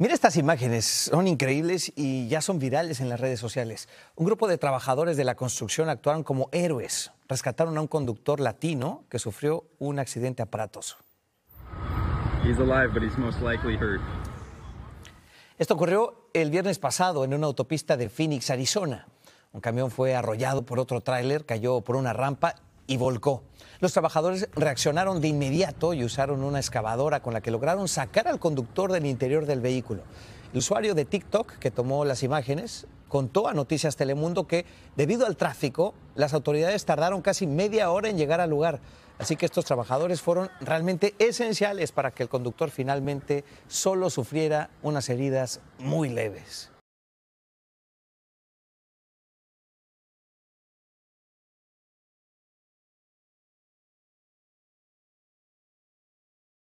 Mira estas imágenes, son increíbles y ya son virales en las redes sociales. Un grupo de trabajadores de la construcción actuaron como héroes. Rescataron a un conductor latino que sufrió un accidente aparatoso. He's Esto ocurrió el viernes pasado en una autopista de Phoenix, Arizona. Un camión fue arrollado por otro tráiler, cayó por una rampa y volcó. Los trabajadores reaccionaron de inmediato y usaron una excavadora con la que lograron sacar al conductor del interior del vehículo. El usuario de TikTok que tomó las imágenes contó a Noticias Telemundo que, debido al tráfico, las autoridades tardaron casi media hora en llegar al lugar. Así que estos trabajadores fueron realmente esenciales para que el conductor finalmente solo sufriera unas heridas muy leves.